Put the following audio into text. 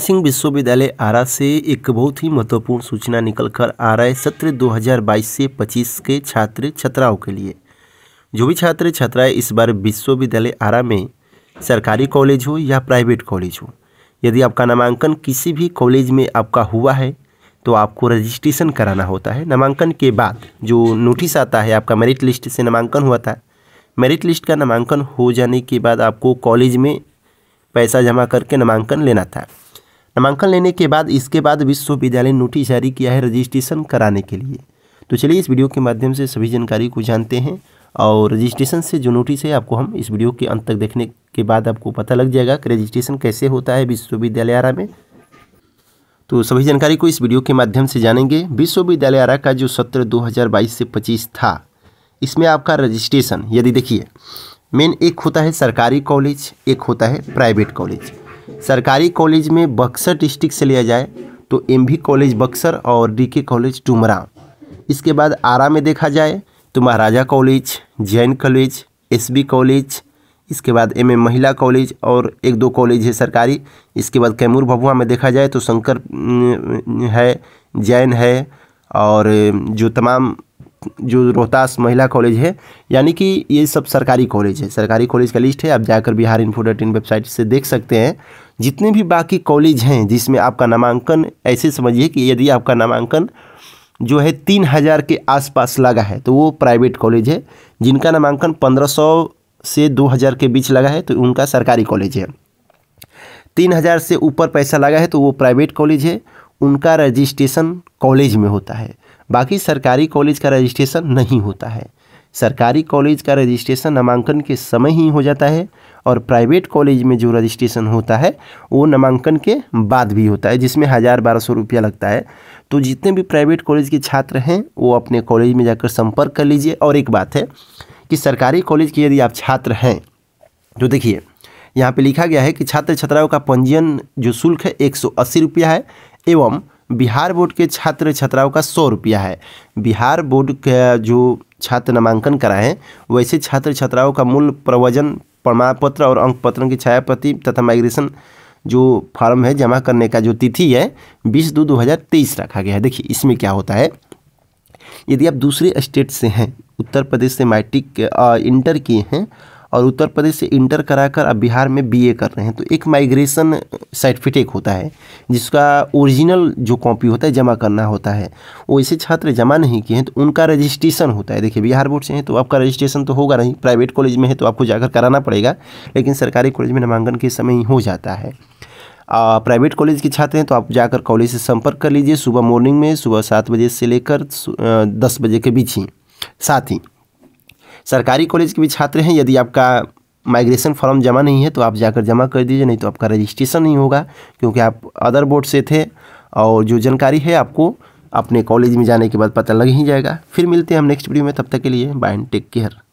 सिंह विश्वविद्यालय आरा से एक बहुत ही महत्वपूर्ण सूचना निकल कर आ रहा है सत्र 2022 से 25 के छात्र छात्राओं के लिए जो भी छात्र छात्राएं इस बार विश्वविद्यालय आरा में सरकारी कॉलेज हो या प्राइवेट कॉलेज हो यदि आपका नामांकन किसी भी कॉलेज में आपका हुआ है तो आपको रजिस्ट्रेशन कराना होता है नामांकन के बाद जो नोटिस आता है आपका मेरिट लिस्ट से नामांकन हुआ था मेरिट लिस्ट का नामांकन हो जाने के बाद आपको कॉलेज में पैसा जमा करके नामांकन लेना था नामांकन लेने के बाद इसके बाद विश्वविद्यालय नोटिस जारी किया है रजिस्ट्रेशन कराने के लिए तो चलिए इस वीडियो के माध्यम से सभी जानकारी को जानते हैं और रजिस्ट्रेशन से जो नोटिस है आपको हम इस वीडियो के अंत तक देखने के बाद आपको पता लग जाएगा कि रजिस्ट्रेशन कैसे होता है विश्वविद्यालय आरा में तो सभी जानकारी को इस वीडियो के माध्यम से जानेंगे विश्वविद्यालय आरा का जो सत्र 2022 से 25 था इसमें आपका रजिस्ट्रेशन यदि देखिए मेन एक होता है सरकारी कॉलेज एक होता है प्राइवेट कॉलेज सरकारी कॉलेज में बक्सर डिस्ट्रिक्ट से लिया जाए तो एम कॉलेज बक्सर और डीके कॉलेज टुमरा इसके बाद आरा में देखा जाए तो Maharaja college Jain college SB college इसके बाद एम एम महिला कॉलेज और एक दो कॉलेज है सरकारी इसके बाद कैमूर भभुआ में देखा जाए तो शंकर है जैन है और जो तमाम जो रोहतास महिला कॉलेज है यानी कि ये सब सरकारी कॉलेज है सरकारी कॉलेज का लिस्ट है आप जाकर Bihar info dot in website से देख सकते हैं जितने भी बाकी कॉलेज हैं जिसमें आपका नामांकन ऐसे समझिए कि यदि आपका नामांकन जो है तीन हज़ार के आसपास लगा है तो वो प्राइवेट कॉलेज है जिनका नामांकन पंद्रह सौ से दो हज़ार के बीच लगा है तो उनका सरकारी कॉलेज है तीन हज़ार से ऊपर पैसा लगा है तो वो प्राइवेट कॉलेज है उनका रजिस्ट्रेशन कॉलेज में होता है बाकी सरकारी कॉलेज का रजिस्ट्रेशन नहीं होता है सरकारी कॉलेज का रजिस्ट्रेशन नामांकन के समय ही हो जाता है और प्राइवेट कॉलेज में जो रजिस्ट्रेशन होता है वो नामांकन के बाद भी होता है जिसमें हज़ार बारह सौ रुपया लगता है तो जितने भी प्राइवेट कॉलेज के छात्र हैं वो अपने कॉलेज में जाकर संपर्क कर लीजिए और एक बात है कि सरकारी कॉलेज के यदि आप छात्र हैं तो देखिए यहाँ पे लिखा गया है कि छात्र छात्राओं का पंजीयन जो शुल्क है एक सौ अस्सी रुपया है एवं बिहार बोर्ड के छात्र छात्राओं का सौ रुपया है बिहार बोर्ड का जो छात्र नामांकन कराएं वैसे छात्र छात्राओं का मूल प्रवजन प्रमाण पत्र और अंक पत्र की प्रति तथा माइग्रेशन जो फॉर्म है जमा करने का जो तिथि है बीस दो दो हज़ार तेईस रखा गया है देखिए इसमें क्या होता है यदि आप दूसरे स्टेट से हैं उत्तर प्रदेश से मैट्रिक इंटर किए हैं और उत्तर प्रदेश से इंटर कराकर अब बिहार में बीए कर रहे हैं तो एक माइग्रेशन सर्टिफिकेट होता है जिसका ओरिजिनल जो कॉपी होता है जमा करना होता है वैसे छात्र जमा नहीं किए हैं तो उनका रजिस्ट्रेशन होता है देखिए बिहार बोर्ड से हैं तो आपका रजिस्ट्रेशन तो होगा नहीं प्राइवेट कॉलेज में है तो आपको जाकर कराना पड़ेगा लेकिन सरकारी कॉलेज में नामांकन के समय ही हो जाता है प्राइवेट कॉलेज के छात्र हैं तो आप जाकर कॉलेज से संपर्क कर लीजिए सुबह मॉर्निंग में सुबह सात बजे से लेकर दस बजे के बीच ही साथ ही सरकारी कॉलेज के भी छात्र हैं यदि आपका माइग्रेशन फॉर्म जमा नहीं है तो आप जाकर जमा कर दीजिए नहीं तो आपका रजिस्ट्रेशन नहीं होगा क्योंकि आप अदर बोर्ड से थे और जो जानकारी है आपको अपने कॉलेज में जाने के बाद पता लग ही जाएगा फिर मिलते हैं हम नेक्स्ट वीडियो में तब तक के लिए बाय टेक केयर